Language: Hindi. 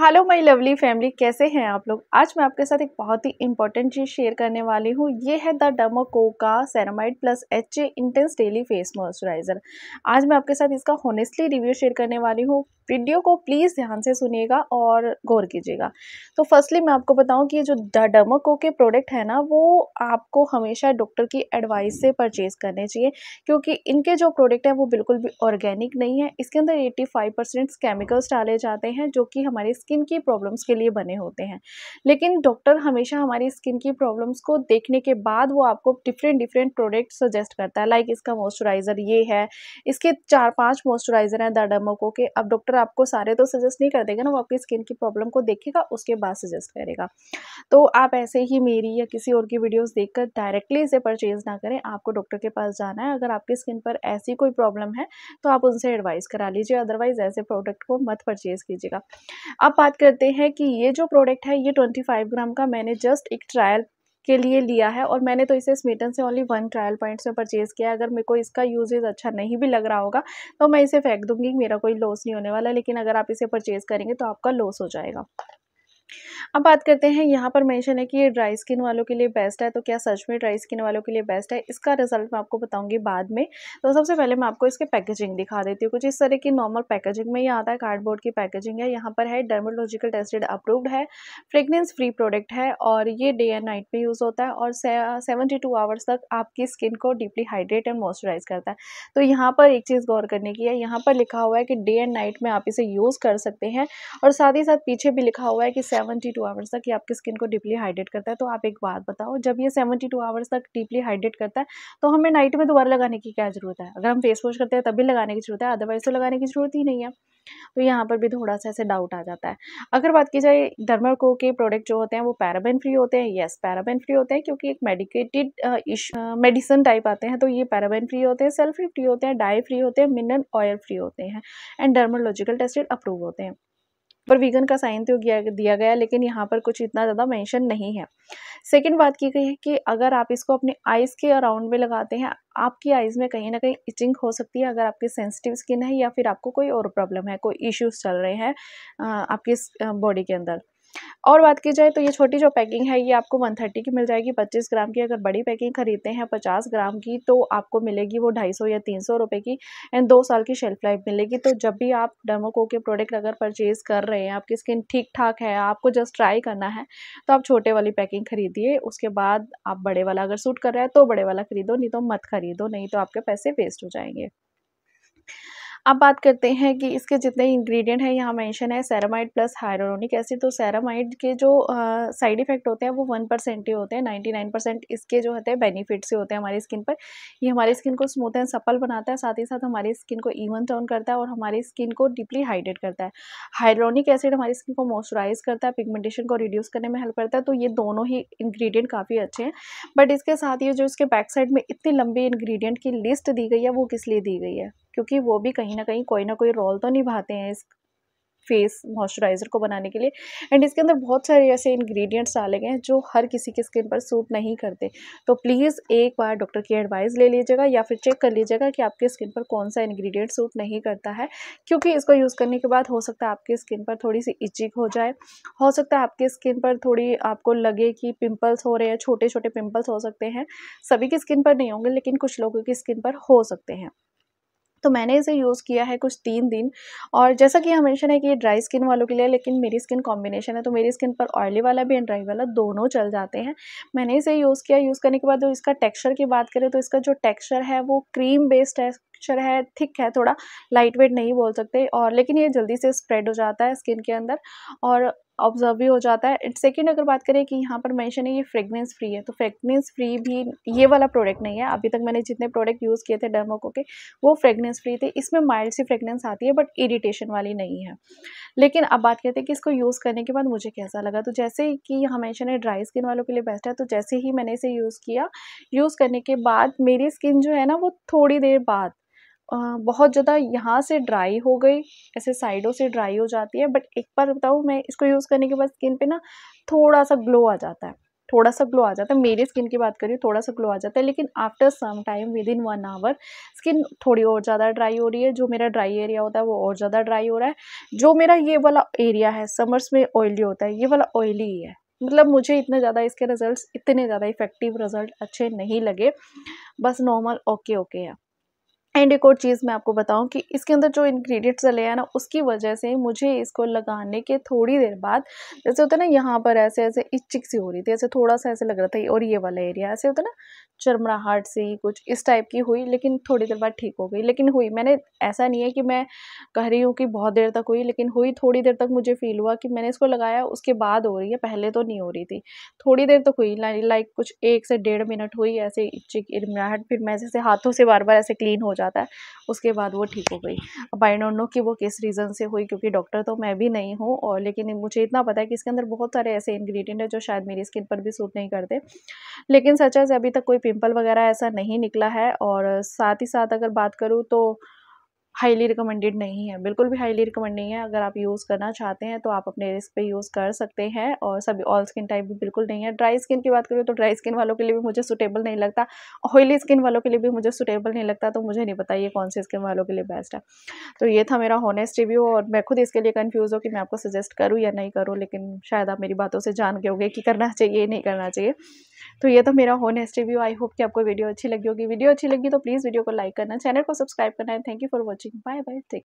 हेलो माय लवली फैमिली कैसे हैं आप लोग आज मैं आपके साथ एक बहुत ही इंपॉर्टेंट चीज़ शेयर करने वाली हूँ ये है द डमको का ceramide plus H A intense daily face moisturizer आज मैं आपके साथ इसका होनेस्टली रिव्यू शेयर करने वाली हूँ वीडियो को प्लीज़ ध्यान से सुनिएगा और गौर कीजिएगा तो फर्स्टली मैं आपको बताऊँ कि ये जो द डमोको के प्रोडक्ट है ना वो आपको हमेशा डॉक्टर की एडवाइस से परचेज़ करने चाहिए क्योंकि इनके जो प्रोडक्ट हैं वो बिल्कुल भी ऑर्गेनिक नहीं है इसके अंदर एट्टी केमिकल्स डाले जाते हैं जो कि हमारे स्किन की प्रॉब्लम्स के लिए बने होते हैं लेकिन डॉक्टर हमेशा हमारी स्किन की प्रॉब्लम्स को देखने के बाद वो आपको डिफरेंट डिफरेंट प्रोडक्ट सजेस्ट करता है लाइक इसका मॉइस्चराइज़र ये है इसके चार पाँच मॉइस्चराइज़र हैं दाडामोको के अब डॉक्टर आपको सारे तो सजेस्ट नहीं कर देगा ना वो आपकी स्किन की प्रॉब्लम को देखेगा उसके बाद सजेस्ट करेगा तो आप ऐसे ही मेरी या किसी और की वीडियोज़ देखकर डायरेक्टली इसे परचेज़ ना करें आपको डॉक्टर के पास जाना है अगर आपकी स्किन पर ऐसी कोई प्रॉब्लम है तो आप उनसे एडवाइस करा लीजिए अदरवाइज़ ऐसे प्रोडक्ट को मत परचेज़ कीजिएगा अब बात करते हैं कि ये जो प्रोडक्ट है ये 25 ग्राम का मैंने जस्ट एक ट्रायल के लिए लिया है और मैंने तो इसे स्मीटन से ओनली वन ट्रायल पॉइंट्स में परचेज़ किया है अगर मेरे को इसका यूजेज अच्छा नहीं भी लग रहा होगा तो मैं इसे फेंक दूंगी मेरा कोई लॉस नहीं होने वाला लेकिन अगर आप इसे परचेज़ करेंगे तो आपका लॉस हो जाएगा अब बात करते हैं यहाँ पर मेंशन है कि ये ड्राई स्किन वालों के लिए बेस्ट है तो क्या सच में ड्राई स्किन वालों के लिए बेस्ट है इसका रिजल्ट मैं आपको बताऊंगी बाद में तो सबसे पहले मैं आपको इसके पैकेजिंग दिखा देती हूँ कुछ इस तरह की नॉर्मल पैकेजिंग में ये आता है कार्डबोर्ड की पैकेजिंग है यहाँ पर है डर्मोलॉजिकल टेस्टेड अप्रूव्ड है फ्रेगनेंस फ्री प्रोडक्ट है और ये डे एंड नाइट में यूज़ होता है और सेवेंटी टू आवर्स तक आपकी स्किन को डीपली हाइड्रेट एंड मॉइस्चराइज करता है तो यहाँ पर एक चीज़ गौर करने की है यहाँ पर लिखा हुआ है कि डे एंड नाइट में आप इसे यूज़ कर सकते हैं और साथ ही साथ पीछे भी लिखा हुआ है कि सेवेंटी टू आवर्स तक ये आपकी स्किन को डीपली हाइड्रेट करता है तो आप एक बात बताओ जब ये सेवेंटी टू आवर्स तक डीपली हाइड्रेट करता है तो हमें नाइट में दोबारा लगाने की क्या ज़रूरत है अगर हम फेस वॉश करते हैं तभी लगाने की ज़रूरत है अदरवाइज़ तो लगाने की ज़रूरत ही नहीं है तो यहाँ पर भी थोड़ा सा ऐसे डाउट आ जाता है अगर बात की जाए को के प्रोडक्ट जो होते हैं वो पैराबेन फ्री होते हैं येस पैराबेन फ्री होते हैं क्योंकि एक मेडिकेटेड मेडिसिन टाइप आते हैं तो ये पैराबेन फ्री होते हैं सेल्फ फ्री होते हैं डाई फ्री होते हैं मिनरल ऑयल फ्री होते हैं एंड डर्मोलॉजिकल टेस्टेड अप्रूव होते हैं पर वीगन का साइन तो दिया गया लेकिन यहाँ पर कुछ इतना ज़्यादा मेंशन नहीं है सेकंड बात की गई है कि अगर आप इसको अपने आइज़ के अराउंड में लगाते हैं आपकी आइज़ में कहीं ना कहीं इचिंग हो सकती है अगर आपकी सेंसिटिव स्किन है या फिर आपको कोई और प्रॉब्लम है कोई इश्यूज चल रहे हैं आपकी बॉडी के अंदर और बात की जाए तो ये छोटी जो पैकिंग है ये आपको वन थर्टी की मिल जाएगी पच्चीस ग्राम की अगर बड़ी पैकिंग खरीदते हैं पचास ग्राम की तो आपको मिलेगी वो ढाई सौ या तीन सौ की एंड दो साल की शेल्फ लाइफ मिलेगी तो जब भी आप डर्मोको के प्रोडक्ट अगर परचेज़ कर रहे हैं आपकी स्किन ठीक ठाक है आपको जस्ट ट्राई करना है तो आप छोटे वाली पैकिंग खरीदिए उसके बाद आप बड़े वाला अगर सूट कर रहा है तो बड़े वाला खरीदो नहीं तो मत खरीदो नहीं तो आपके पैसे वेस्ट हो जाएंगे अब बात करते हैं कि इसके जितने इंग्रेडिएंट हैं यहाँ मेंशन है सैरामाइड प्लस हाइड्रोनिक एसिड तो सेरामाइड के जो साइड इफेक्ट होते हैं वो वन परसेंट ही होते हैं नाइन्टी नाइन परसेंट इसके जो होते हैं बेनिफिट्स ही होते हैं हमारी स्किन पर ये हमारी स्किन को स्मूथ एंड सफल बनाता है साथ ही साथ हमारी स्किन को इवन टर्न करता है और हमारी स्किन को डीपली हाइड्रेट करता है हाइड्रोनिक एसिड हमारी स्किन को मॉइस्चराइज करता है पिगमेंटेशन को रिड्यूस करने में हेल्प करता है तो ये दोनों ही इन्ग्रीडियंट काफ़ी अच्छे हैं बट इसके साथ ये जो इसके बैक साइड में इतनी लंबी इन्ग्रीडियंट की लिस्ट दी गई है वो किस लिए दी गई है क्योंकि वो भी कहीं ना कहीं कोई ना कोई रोल तो निभाते हैं इस फेस मॉइस्चराइज़र को बनाने के लिए एंड इसके अंदर बहुत सारे ऐसे इंग्रेडिएंट्स डाले गए हैं जो हर किसी की स्किन पर सूट नहीं करते तो प्लीज़ एक बार डॉक्टर की एडवाइस ले लीजिएगा या फिर चेक कर लीजिएगा कि आपके स्किन पर कौन सा इंग्रेडिएंट सूट नहीं करता है क्योंकि इसको यूज़ करने के बाद हो सकता है आपकी स्किन पर थोड़ी सी इचिंग हो जाए हो सकता है आपकी स्किन पर थोड़ी आपको लगे कि पिम्पल्स हो रहे हैं छोटे छोटे पिम्पल्स हो सकते हैं सभी की स्किन पर नहीं होंगे लेकिन कुछ लोगों की स्किन पर हो सकते हैं तो मैंने इसे यूज़ किया है कुछ तीन दिन और जैसा कि यहाँ मेंशन है कि ये ड्राई स्किन वालों के लिए लेकिन मेरी स्किन कॉम्बिनेशन है तो मेरी स्किन पर ऑयली वाला भी एंड ड्राई वाला दोनों चल जाते हैं मैंने इसे यूज़ किया यूज़ करने के बाद जो इसका टेक्सचर की बात करें तो इसका जो टेक्सचर है वो क्रीम बेस्ड है टेक्सचर है थिक है थोड़ा लाइट वेट नहीं बोल सकते और लेकिन ये जल्दी से स्प्रेड हो जाता है स्किन के अंदर और ऑब्जर्व भी हो जाता है एंड सेकेंड अगर बात करें कि यहाँ पर मेंशन है ये फ्रेगनेंस फ्री है तो फ्रेगनेंस फ्री भी ये वाला प्रोडक्ट नहीं है अभी तक मैंने जितने प्रोडक्ट यूज़ किए थे डर्मोको के वो फ्रेगनेंस फ्री थे इसमें माइल्ड सी फ्रेगनेंस आती है बट इरीटेशन वाली नहीं है लेकिन अब बात करते हैं कि इसको यूज़ करने के बाद मुझे कैसा लगा तो जैसे कि यहाँ मैंशन है ड्राई स्किन वालों के लिए बेस्ट है तो जैसे ही मैंने इसे यूज़ किया यूज़ करने के बाद मेरी स्किन जो है ना वो थोड़ी देर बाद बहुत ज़्यादा यहाँ से ड्राई हो गई ऐसे साइडों से ड्राई हो जाती है बट एक बार बताऊँ मैं इसको यूज़ करने के बाद स्किन पे ना थोड़ा सा ग्लो आ जाता है थोड़ा सा ग्लो आ जाता है मेरी स्किन की बात करी थोड़ा सा ग्लो आ जाता है लेकिन after some time within one hour skin थोड़ी और ज़्यादा ड्राई हो रही है जो मेरा ड्राई एरिया होता है वो और ज़्यादा ड्राई हो रहा है जो मेरा ये वाला एरिया है समर्स में ऑयली होता है ये वाला ऑयली ही है मतलब मुझे इतने ज़्यादा इसके रिजल्ट्स इतने ज़्यादा इफ़ेक्टिव रिजल्ट अच्छे नहीं लगे बस नॉर्मल ओके ओके है एंड एक और चीज़ मैं आपको बताऊं कि इसके अंदर जो इंग्रेडिएंट्स चले हैं ना उसकी वजह से मुझे इसको लगाने के थोड़ी देर बाद जैसे होता है ना यहाँ पर ऐसे ऐसे इचिक सी हो रही थी ऐसे थोड़ा सा ऐसे लग रहा था और ये वाला एरिया ऐसे होता है ना चरमराहट सी कुछ इस टाइप की हुई लेकिन थोड़ी देर बाद ठीक हो गई लेकिन हुई मैंने ऐसा नहीं है कि मैं कह रही हूँ कि बहुत देर तक हुई लेकिन हुई थोड़ी देर तक मुझे फील हुआ कि मैंने इसको लगाया उसके बाद हो रही है पहले तो नहीं हो रही थी थोड़ी देर तक हुई लाइक कुछ एक से डेढ़ मिनट हुई ऐसे इचिक इरमराहट फिर मैं जैसे हाथों से बार बार ऐसे क्लीन हो जाता है उसके बाद वो ठीक हो गई अब आई डोंट नो कि वो किस रीज़न से हुई क्योंकि डॉक्टर तो मैं भी नहीं हूँ और लेकिन मुझे इतना पता है कि इसके अंदर बहुत सारे ऐसे इन्ग्रीडियंट हैं जो शायद मेरी स्किन पर भी सूट नहीं करते लेकिन सच है अभी तक कोई पिम्पल वगैरह ऐसा नहीं निकला है और साथ ही साथ अगर बात करूँ तो हाईली रिकमेंडेड नहीं है बिल्कुल भी हाईली रिकमेंड नहीं है अगर आप यूज़ करना चाहते हैं तो आप अपने रिस्क पे यूज़ कर सकते हैं और सभी ऑल स्किन टाइप भी बिल्कुल नहीं है ड्राई स्किन की बात करें तो ड्राई स्किन वालों के लिए भी मुझे सुटेबल नहीं लगता ऑयली स्किन वालों के लिए भी मुझे सुटेबल नहीं लगता तो मुझे नहीं पता ये कौन सी स्किन वालों के लिए बेस्ट है तो ये था मेरा हॉनेस्ट रिव्यू और मैं खुद इसके लिए कन्फ्यूज़ हूँ कि मैं आपको सजेस्ट करूँ या नहीं करूँ लेकिन शायद आप मेरी बातों से जान गए होगे कि करना चाहिए नहीं करना चाहिए तो ये तो मेरा हॉनेस्ट रिव्यू आई होप कि आपको वीडियो अच्छी लगी होगी वीडियो अच्छी लगी तो प्लीज़ वीडियो को लाइक करना चैनल को सब्सक्राइब करना है thank you for watching watching. Bye bye. Take